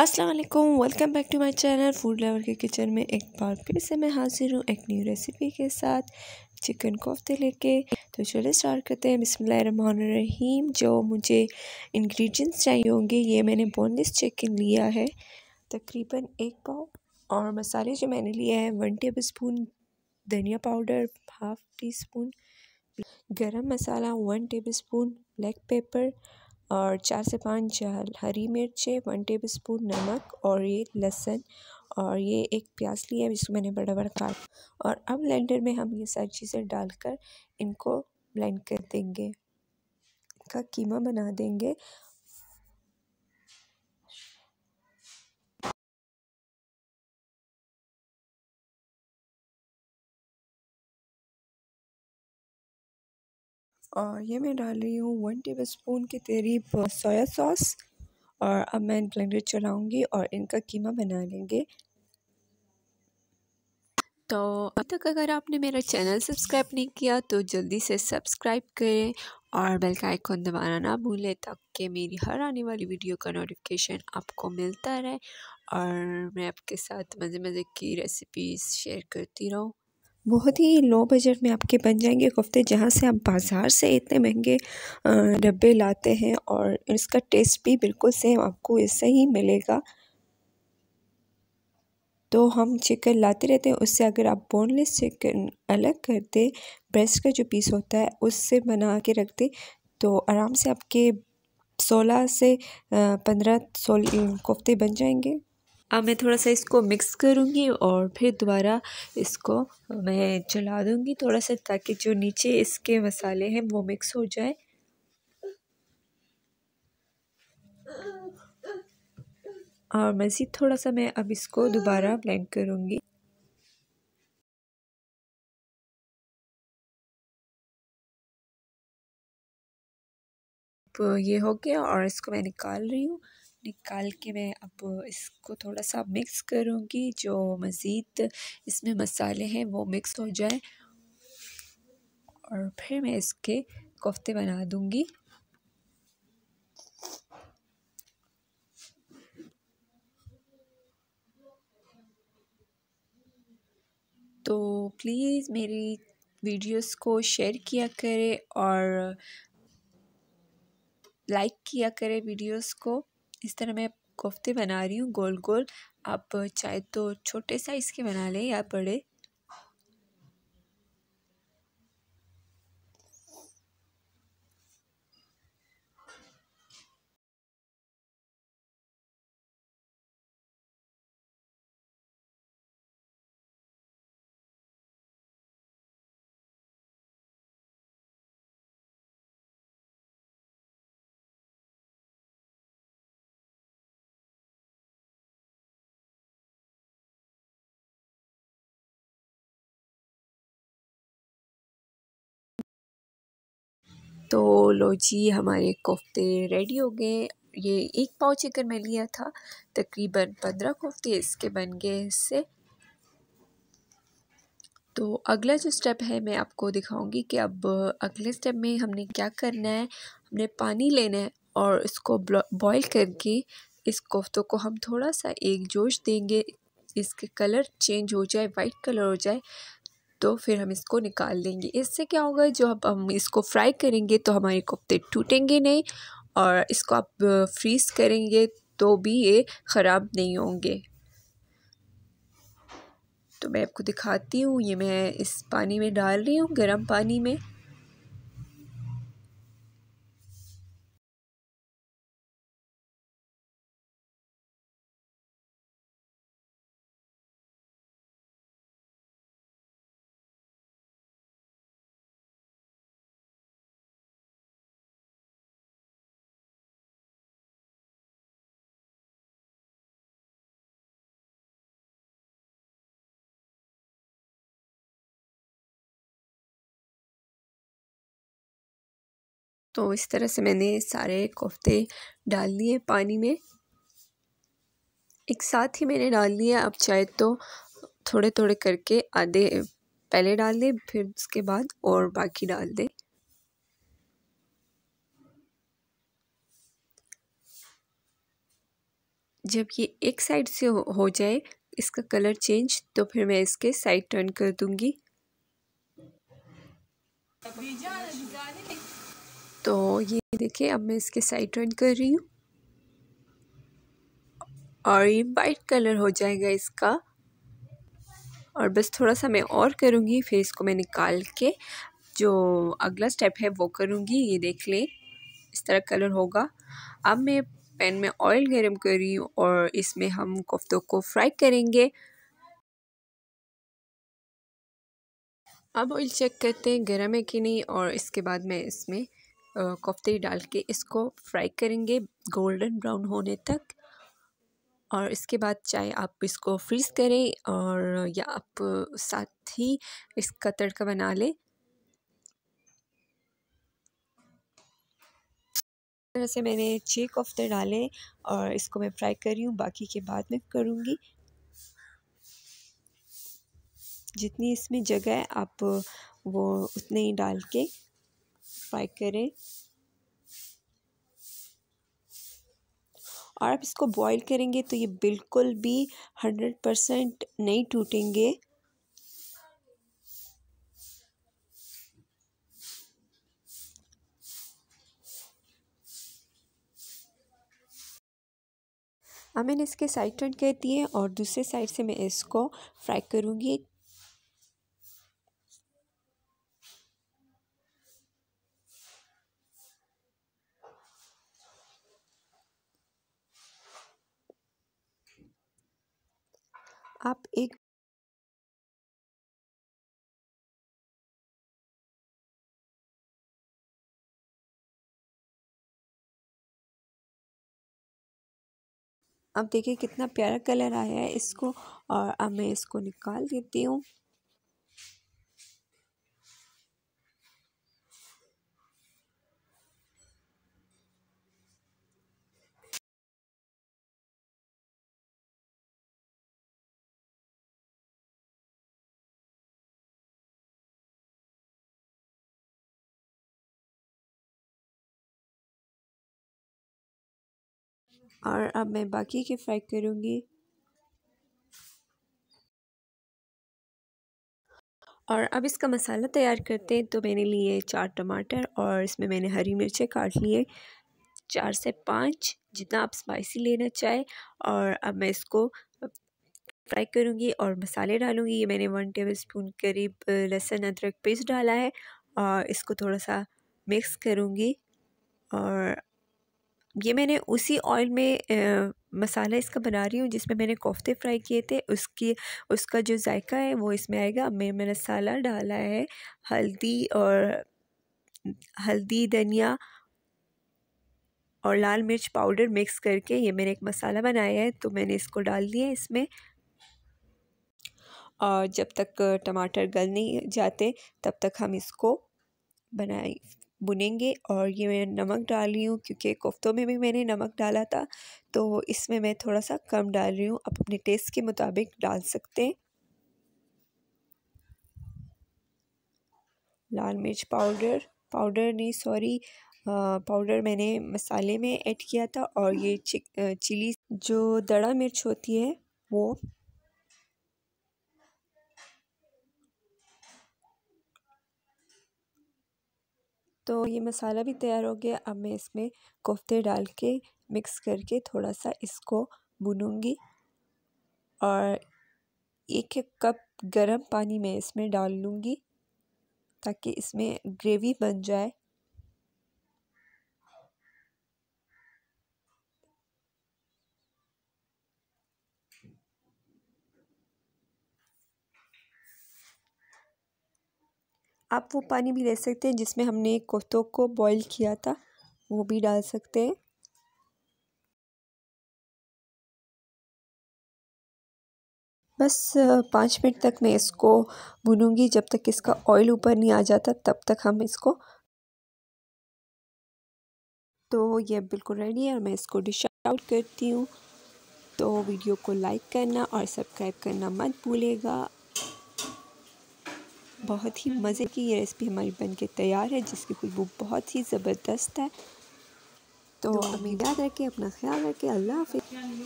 Aslam welcome back to my channel food lover के kitchen में एक बार फिर से मैं हाजिर हूँ एक न्यू रेसिपी के साथ चिकन कोफ्ते लेके तो चलिए स्टार्ट करते हैं बिसमीम जो मुझे इंग्रेडिएंट्स चाहिए होंगे ये मैंने बोनलेस चिकन लिया है तकरीबन एक पाव और मसाले जो मैंने लिए हैं वन टेबल स्पून धनिया powder half teaspoon garam masala one tablespoon black pepper और चार से पाँच हरी मिर्चें वन टेबल स्पून नमक और ये लहसुन और ये एक प्याज लिया है जिसको मैंने बड़ा बड़ा काट और अब ब्लेंडर में हम ये सारी चीज़ें डालकर इनको ब्लेंड कर देंगे का कीमा बना देंगे और ये मैं डाल रही हूँ वन टेबल स्पून के करीब सोया सॉस और अब मैं ब्लेंडर चलाऊँगी और इनका कीमा बना लेंगे तो अब तक अगर आपने मेरा चैनल सब्सक्राइब नहीं किया तो जल्दी से सब्सक्राइब करें और बेल का आइकॉन दबाना ना भूलें ताकि मेरी हर आने वाली वीडियो का नोटिफिकेशन आपको मिलता रहे और मैं आपके साथ मज़े मज़े की रेसिपीज़ शेयर करती रहूँ बहुत ही लो बजट में आपके बन जाएंगे कोफ्ते जहाँ से आप बाज़ार से इतने महंगे डब्बे लाते हैं और इसका टेस्ट भी बिल्कुल सेम आपको इससे ही मिलेगा तो हम चिकन लाते रहते हैं उससे अगर आप बोनलेस चिकन अलग कर दें ब्रेस्ट का जो पीस होता है उससे बना के रख दें तो आराम से आपके सोलह से पंद्रह सोल कोफ्ते बन जाएंगे अब मैं थोड़ा सा इसको मिक्स करूँगी और फिर दोबारा इसको मैं चला दूँगी थोड़ा सा ताकि जो नीचे इसके मसाले हैं वो मिक्स हो जाए और मज़ीद थोड़ा सा मैं अब इसको दोबारा ब्लेंड करूँगी तो ये हो गया और इसको मैं निकाल रही हूँ निकाल के मैं अब इसको थोड़ा सा मिक्स करूँगी जो मज़ीद इसमें मसाले हैं वो मिक्स हो जाए और फिर मैं इसके कोफ्ते बना दूँगी तो प्लीज़ मेरी वीडियोस को शेयर किया करें और लाइक किया करें वीडियोस को इस तरह मैं कोफ़्ते बना रही हूँ गोल गोल आप चाहे तो छोटे साइज़ के बना लें या बड़े तो लो जी हमारे कोफ्ते रेडी हो गए ये एक पाव चिकन मैं लिया था तकरीबन पंद्रह कोफ्ते इसके बन गए इससे तो अगला जो स्टेप है मैं आपको दिखाऊंगी कि अब अगले स्टेप में हमने क्या करना है हमने पानी लेना है और इसको बॉईल करके इस कोफ्तों को हम थोड़ा सा एक जोश देंगे इसके कलर चेंज हो जाए वाइट कलर हो जाए तो फिर हम इसको निकाल लेंगे इससे क्या होगा जो अब हम इसको फ्राई करेंगे तो हमारे कोफ्ते टूटेंगे नहीं और इसको आप फ्रीज़ करेंगे तो भी ये ख़राब नहीं होंगे तो मैं आपको दिखाती हूँ ये मैं इस पानी में डाल रही हूँ गर्म पानी में तो इस तरह से मैंने सारे कोफ्ते डाल लिए पानी में एक साथ ही मैंने डाल लिया अब चाहे तो थोड़े थोड़े करके आधे पहले डाल दें फिर उसके बाद और बाकी डाल दें जब ये एक साइड से हो जाए इसका कलर चेंज तो फिर मैं इसके साइड टर्न कर दूंगी तो ये देखिए अब मैं इसके साइड ट्रेंड कर रही हूँ और ये वाइट कलर हो जाएगा इसका और बस थोड़ा सा मैं और करूँगी फिर इसको मैं निकाल के जो अगला स्टेप है वो करूँगी ये देख लें इस तरह कलर होगा अब मैं पैन में ऑयल गर्म कर रही हूँ और इसमें हम कोफ्तों को फ्राई करेंगे अब ऑयल चेक करते हैं गर्म है कि नहीं और इसके बाद मैं इसमें कोफ्ते डाल के इसको फ्राई करेंगे गोल्डन ब्राउन होने तक और इसके बाद चाहे आप इसको फ्रीज़ करें और या आप साथ ही इसका तड़का बना लें तरह से मैंने छः कोफ्ते डाले और इसको मैं फ्राई कर रही हूँ बाकी के बाद में करूँगी जितनी इसमें जगह है आप वो उतने ही डाल के फ्राई करें और आप इसको बॉईल करेंगे तो ये बिल्कुल भी हंड्रेड परसेंट नहीं टूटेंगे अब मैंने इसके साइड टर्न कर दिए और दूसरे साइड से मैं इसको फ्राई करूँगी आप एक अब देखिए कितना प्यारा कलर आया है इसको और अब मैं इसको निकाल देती हूँ और अब मैं बाकी के फ्राई करूँगी और अब इसका मसाला तैयार करते हैं तो मैंने लिए चार टमाटर और इसमें मैंने हरी मिर्चें काट लिए चार से पाँच जितना आप स्पाइसी लेना चाहें और अब मैं इसको फ्राई करूँगी और मसाले डालूँगी ये मैंने वन टेबल स्पून करीब लहसुन अदरक पेस्ट डाला है और इसको थोड़ा सा मिक्स करूँगी और ये मैंने उसी ऑयल में आ, मसाला इसका बना रही हूँ जिसमें मैंने कोफ्ते फ्राई किए थे उसकी उसका जो जायका है वो इसमें आएगा अब मैं मैंने मसाला डाला है हल्दी और हल्दी धनिया और लाल मिर्च पाउडर मिक्स करके ये मैंने एक मसाला बनाया है तो मैंने इसको डाल दिया इसमें और जब तक टमाटर गल नहीं जाते तब तक हम इसको बनाए बुनेंगे और ये मैं नमक डाल रही हूँ क्योंकि कोफ्तों में भी मैंने नमक डाला था तो इसमें मैं थोड़ा सा कम डाल रही हूँ आप अपने टेस्ट के मुताबिक डाल सकते हैं लाल मिर्च पाउडर पाउडर नहीं सॉरी पाउडर मैंने मसाले में ऐड किया था और ये चिली जो दड़ा मिर्च होती है वो तो ये मसाला भी तैयार हो गया अब मैं इसमें कोफ्ते डाल के मिक्स करके थोड़ा सा इसको भुनूँगी और एक एक कप गरम पानी मैं इसमें डाल लूँगी ताकि इसमें ग्रेवी बन जाए आप वो पानी भी ले सकते हैं जिसमें हमने कोफ्तों को बॉईल किया था वो भी डाल सकते हैं बस पाँच मिनट तक मैं इसको भूनूंगी जब तक इसका ऑयल ऊपर नहीं आ जाता तब तक हम इसको तो ये बिल्कुल रेडी है और मैं इसको डिश आउट करती हूँ तो वीडियो को लाइक करना और सब्सक्राइब करना मत भूलेगा बहुत ही हम्म। मज़े की ये रेसिपी हमारी बन के तैयार है जिसकी खुशबू बहुत ही ज़बरदस्त है तो हमें तो याद रखें अपना ख्याल रखें अल्लाह हाफि